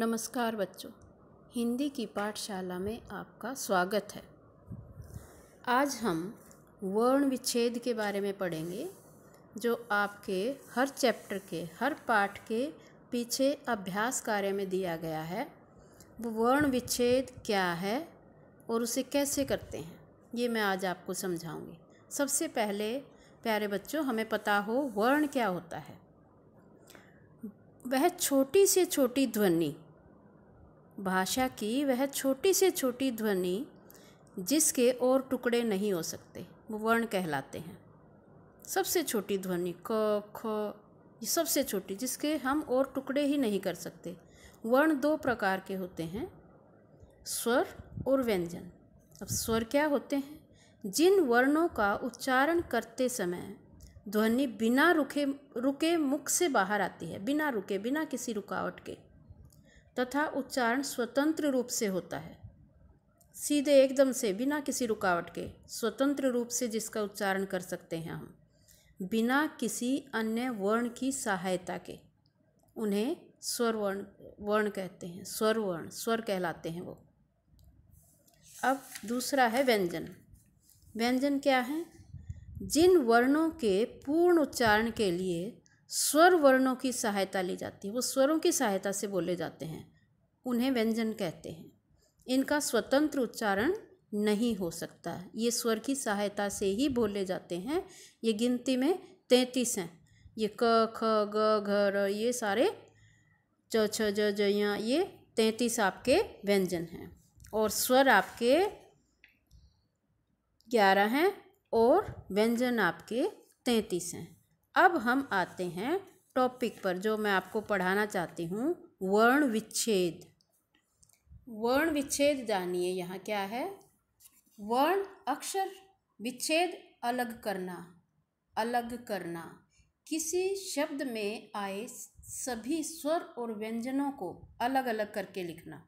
नमस्कार बच्चों हिंदी की पाठशाला में आपका स्वागत है आज हम वर्ण विच्छेद के बारे में पढ़ेंगे जो आपके हर चैप्टर के हर पाठ के पीछे अभ्यास कार्य में दिया गया है वो वर्ण विच्छेद क्या है और उसे कैसे करते हैं ये मैं आज आपको समझाऊंगी सबसे पहले प्यारे बच्चों हमें पता हो वर्ण क्या होता है वह छोटी से छोटी ध्वनि भाषा की वह छोटी से छोटी ध्वनि जिसके और टुकड़े नहीं हो सकते वो वर्ण कहलाते हैं सबसे छोटी ध्वनि क ख सबसे छोटी जिसके हम और टुकड़े ही नहीं कर सकते वर्ण दो प्रकार के होते हैं स्वर और व्यंजन अब स्वर क्या होते हैं जिन वर्णों का उच्चारण करते समय ध्वनि बिना रुके रुके मुख से बाहर आती है बिना रुके बिना किसी रुकावट के तथा उच्चारण स्वतंत्र रूप से होता है सीधे एकदम से बिना किसी रुकावट के स्वतंत्र रूप से जिसका उच्चारण कर सकते हैं हम बिना किसी अन्य वर्ण की सहायता के उन्हें स्वर वर्ण वर्ण कहते हैं स्वर वर्ण स्वर कहलाते हैं वो अब दूसरा है व्यंजन व्यंजन क्या है जिन वर्णों के पूर्ण उच्चारण के लिए स्वर वर्णों की सहायता ली जाती है वो स्वरों की सहायता से बोले जाते हैं उन्हें व्यंजन कहते हैं इनका स्वतंत्र उच्चारण नहीं हो सकता ये स्वर की सहायता से ही बोले जाते हैं ये गिनती में तैंतीस हैं ये क ख ग घ र ये सारे च छ ज ज ये तैंतीस आपके व्यंजन हैं और स्वर आपके ग्यारह हैं और व्यंजन आपके तैंतीस हैं अब हम आते हैं टॉपिक पर जो मैं आपको पढ़ाना चाहती हूँ वर्ण विच्छेद वर्ण विच्छेद जानिए यहाँ क्या है वर्ण अक्षर विच्छेद अलग करना अलग करना किसी शब्द में आए सभी स्वर और व्यंजनों को अलग अलग करके लिखना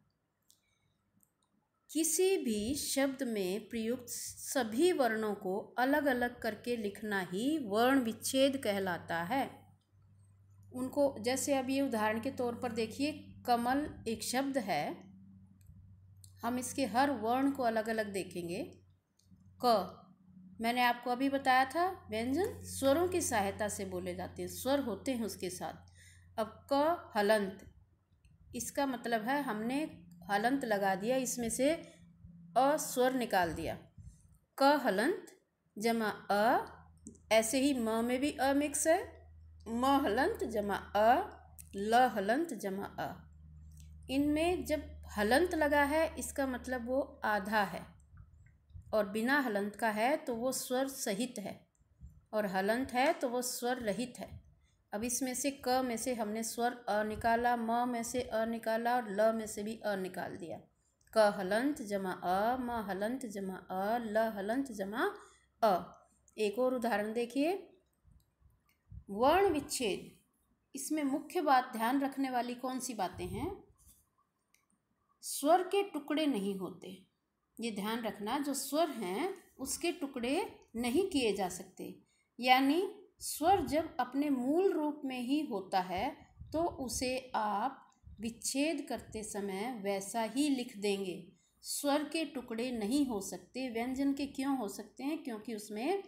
किसी भी शब्द में प्रयुक्त सभी वर्णों को अलग अलग करके लिखना ही वर्ण विच्छेद कहलाता है उनको जैसे अब ये उदाहरण के तौर पर देखिए कमल एक शब्द है हम इसके हर वर्ण को अलग अलग देखेंगे क मैंने आपको अभी बताया था व्यंजन स्वरों की सहायता से बोले जाते हैं स्वर होते हैं उसके साथ अब क हलंत इसका मतलब है हमने हलंत लगा दिया इसमें से अस्वर निकाल दिया क हलंत जमा अ ऐसे ही म में भी अ मिक्स है म हलंत जमा अ ल हलंत जमा अ इनमें जब हलंत लगा है इसका मतलब वो आधा है और बिना हलंत का है तो वो स्वर सहित है और हलंत है तो वो स्वर रहित है अब इसमें से क में से हमने स्वर अ निकाला म में से अ निकाला और ल में से भी अ निकाल दिया क हलंत जमा अ म हलंत जमा अ ल हलंत जमा अ एक और उदाहरण देखिए वर्ण विच्छेद इसमें मुख्य बात ध्यान रखने वाली कौन सी बातें हैं स्वर के टुकड़े नहीं होते ये ध्यान रखना जो स्वर हैं उसके टुकड़े नहीं किए जा सकते यानी स्वर जब अपने मूल रूप में ही होता है तो उसे आप विच्छेद करते समय वैसा ही लिख देंगे स्वर के टुकड़े नहीं हो सकते व्यंजन के क्यों हो सकते हैं क्योंकि उसमें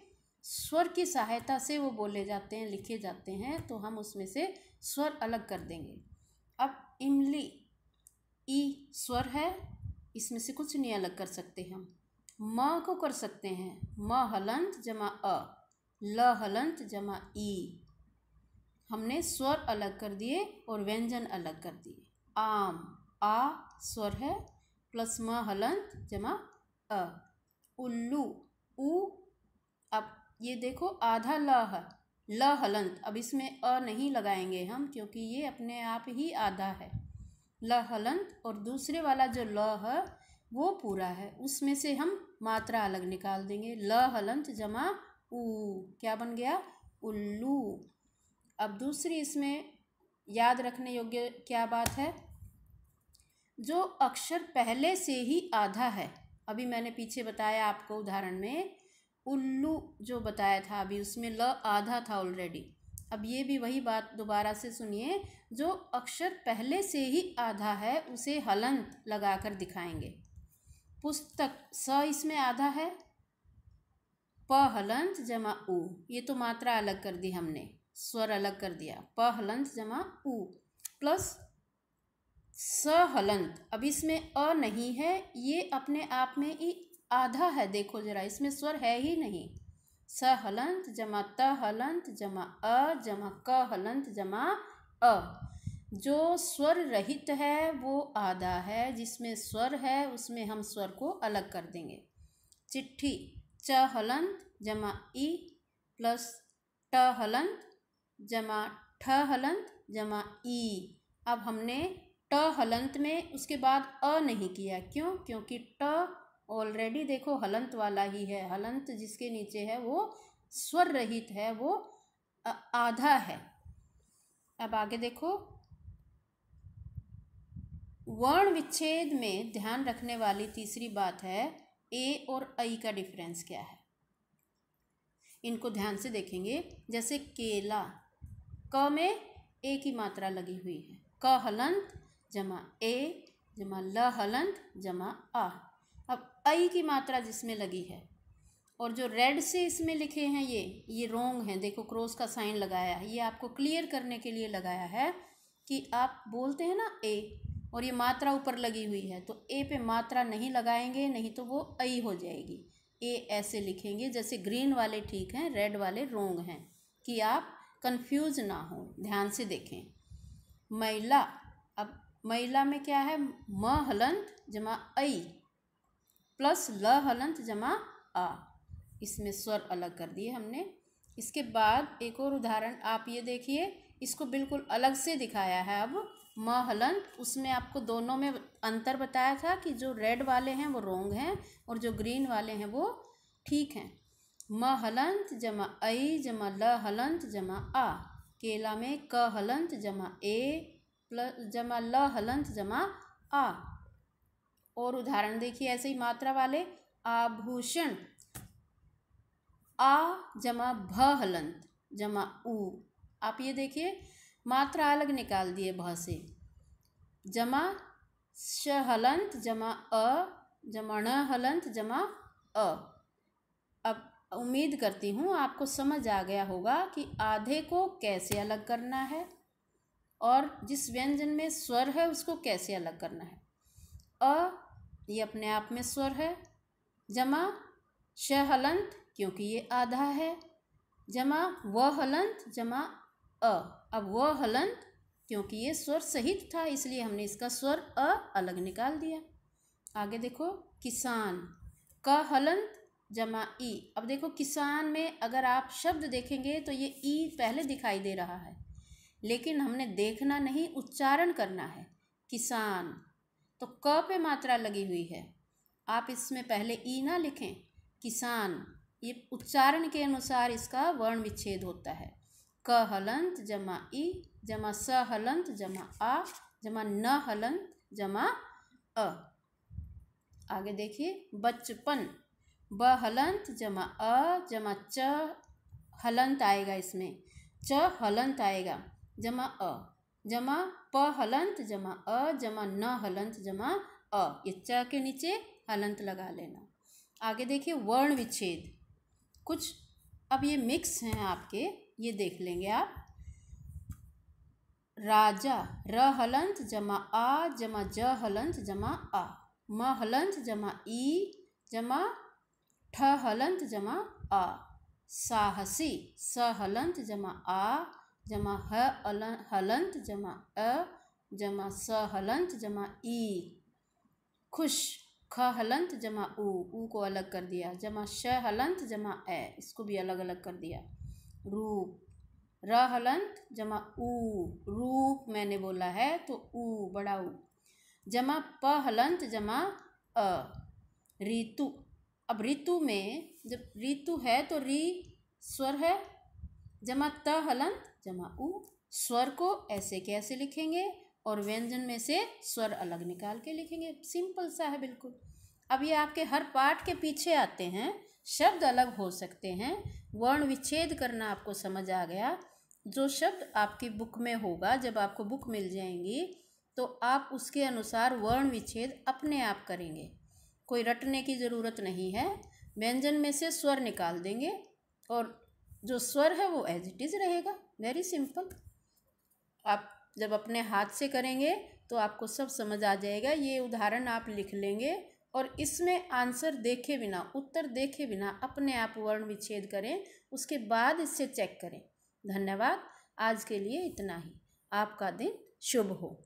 स्वर की सहायता से वो बोले जाते हैं लिखे जाते हैं तो हम उसमें से स्वर अलग कर देंगे अब इमली ई स्वर है इसमें से कुछ नहीं अलग कर सकते हम म को कर सकते हैं म हलंत जमा अ ल हलंत जमा ई हमने स्वर अलग कर दिए और व्यंजन अलग कर दिए आम आ स्वर है प्लस म हलंत जमा अ उल्लू उ अब ये देखो आधा ल है ल हलंत अब इसमें अ नहीं लगाएंगे हम क्योंकि ये अपने आप ही आधा है ल हलंत और दूसरे वाला जो ल है वो पूरा है उसमें से हम मात्रा अलग निकाल देंगे ल हलंत जमा ऊ क्या बन गया उल्लू अब दूसरी इसमें याद रखने योग्य क्या बात है जो अक्षर पहले से ही आधा है अभी मैंने पीछे बताया आपको उदाहरण में उल्लू जो बताया था अभी उसमें ल आधा था ऑलरेडी अब ये भी वही बात दोबारा से सुनिए जो अक्षर पहले से ही आधा है उसे हलंत लगाकर दिखाएंगे पुस्तक स इसमें आधा है प हलंत जमा उ ये तो मात्रा अलग कर दी हमने स्वर अलग कर दिया प हलंत जमा उ प्लस स हलंत अब इसमें अ नहीं है ये अपने आप में ही आधा है देखो जरा इसमें स्वर है ही नहीं स हलंत जमा त हलंत जमा अ जमा क हलंत जमा अ जो स्वर रहित है वो आधा है जिसमें स्वर है उसमें हम स्वर को अलग कर देंगे चिट्ठी च हलंत जमा ई प्लस ट हलंत जमा ठ हलंत जमा ई अब हमने ट हलंत में उसके बाद अ नहीं किया क्यों क्योंकि ट ऑलरेडी देखो हलंत वाला ही है हलंत जिसके नीचे है वो स्वर रहित है वो आधा है अब आगे देखो वर्ण विच्छेद में ध्यान रखने वाली तीसरी बात है ए और आई का डिफरेंस क्या है इनको ध्यान से देखेंगे जैसे केला क में ए की मात्रा लगी हुई है क हलंत जमा ए जमा ल हलंत जमा आ अब आई की मात्रा जिसमें लगी है और जो रेड से इसमें लिखे हैं ये ये रोंग हैं देखो क्रॉस का साइन लगाया है ये आपको क्लियर करने के लिए लगाया है कि आप बोलते हैं ना ए और ये मात्रा ऊपर लगी हुई है तो ए पे मात्रा नहीं लगाएंगे नहीं तो वो ऐ हो जाएगी ए ऐसे लिखेंगे जैसे ग्रीन वाले ठीक हैं रेड वाले रोंग हैं कि आप कंफ्यूज ना हो ध्यान से देखें महिला अब महिला में क्या है म हलंत जमा ऐ प्लस ल हलंत जमा आ इसमें स्वर अलग कर दिए हमने इसके बाद एक और उदाहरण आप ये देखिए इसको बिल्कुल अलग से दिखाया है अब म हलंत उसमें आपको दोनों में अंतर बताया था कि जो रेड वाले हैं वो रोंग हैं और जो ग्रीन वाले हैं वो ठीक हैं म हलंत जमा ऐ जमा ल हलंत जमा आ केला में क हलंत जमा ए प्लस जमा ल हलंत जमा आ और उदाहरण देखिए ऐसे ही मात्रा वाले आभूषण आ जमा भ हलंत जमा ऊ आप ये देखिए मात्रा अलग निकाल दिए भ से जमा श हलंत जमा अ जमा न हलंत जमा अ अब उम्मीद करती हूँ आपको समझ आ गया होगा कि आधे को कैसे अलग करना है और जिस व्यंजन में स्वर है उसको कैसे अलग करना है अ ये अपने आप में स्वर है जमा श हलंत क्योंकि ये आधा है जमा व हलंत जमा अ अब वह हलंत क्योंकि ये स्वर सहित था इसलिए हमने इसका स्वर अ अलग निकाल दिया आगे देखो किसान क हलंत जमा ई अब देखो किसान में अगर आप शब्द देखेंगे तो ये ई पहले दिखाई दे रहा है लेकिन हमने देखना नहीं उच्चारण करना है किसान तो क पे मात्रा लगी हुई है आप इसमें पहले ई ना लिखें किसान ये उच्चारण के अनुसार इसका वर्ण विच्छेद होता है क हलंत जमा ई जमा स हलंत जमा आ जमा न हलंत जमा अ आगे देखिए बचपन ब हलंत जमा अ जमा च हलंत आएगा इसमें च हलंत आएगा जमा अ जमा प हलंत जमा अ जमा न हलंत जमा अ ये च के नीचे हलंत लगा लेना आगे देखिए वर्ण विच्छेद कुछ अब ये मिक्स हैं आपके ये देख लेंगे आप राजा र हलंत जमा आ जमा ज हलंत जमा आ म हलंत जमा ई जमा ठ हलंत जमा आ साहसी स हलंत जमा आ जमा ह हलंत जमा अ जमा स हलंत जमा ई खुश ख हलंत जमा ऊ ऊ को अलग कर दिया जमा श हलंत जमा ए इसको भी अलग अलग कर दिया रूप र हलंत जमा ऊ रूप मैंने बोला है तो ऊ बड़ा ऊ जमा प हलंत जमा अ ऋतु अब ऋतु में जब ऋतु है तो री स्वर है जमा त हलंत जमा ऊ स्वर को ऐसे कैसे लिखेंगे और व्यंजन में से स्वर अलग निकाल के लिखेंगे सिंपल सा है बिल्कुल अब ये आपके हर पाठ के पीछे आते हैं शब्द अलग हो सकते हैं वर्ण विच्छेद करना आपको समझ आ गया जो शब्द आपकी बुक में होगा जब आपको बुक मिल जाएंगी तो आप उसके अनुसार वर्ण विच्छेद अपने आप करेंगे कोई रटने की ज़रूरत नहीं है व्यंजन में से स्वर निकाल देंगे और जो स्वर है वो एज इट इज़ रहेगा वेरी सिंपल आप जब अपने हाथ से करेंगे तो आपको सब समझ आ जाएगा ये उदाहरण आप लिख लेंगे और इसमें आंसर देखे बिना उत्तर देखे बिना अपने आप वर्ण विच्छेद करें उसके बाद इससे चेक करें धन्यवाद आज के लिए इतना ही आपका दिन शुभ हो